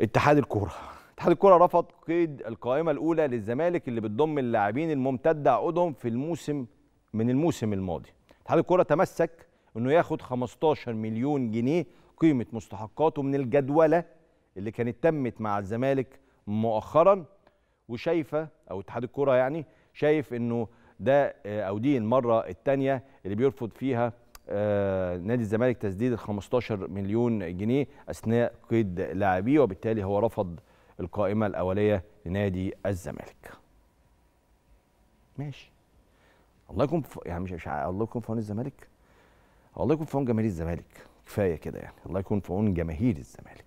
اتحاد الكوره اتحاد الكوره رفض قيد القائمه الاولى للزمالك اللي بتضم اللاعبين الممتده عقودهم في الموسم من الموسم الماضي اتحاد الكوره تمسك انه ياخد 15 مليون جنيه قيمه مستحقاته من الجدوله اللي كانت تمت مع الزمالك مؤخرا وشايفه او اتحاد الكوره يعني شايف انه ده آه، او دي المره الثانيه اللي بيرفض فيها آه، نادي الزمالك تسديد ال 15 مليون جنيه اثناء قيد لاعبيه وبالتالي هو رفض القائمه الاوليه لنادي الزمالك. ماشي. الله يكون ف... يعني مش, مش الله يكون في عون الزمالك. الله يكون في عون جماهير الزمالك كفايه كده يعني الله يكون في عون جماهير الزمالك.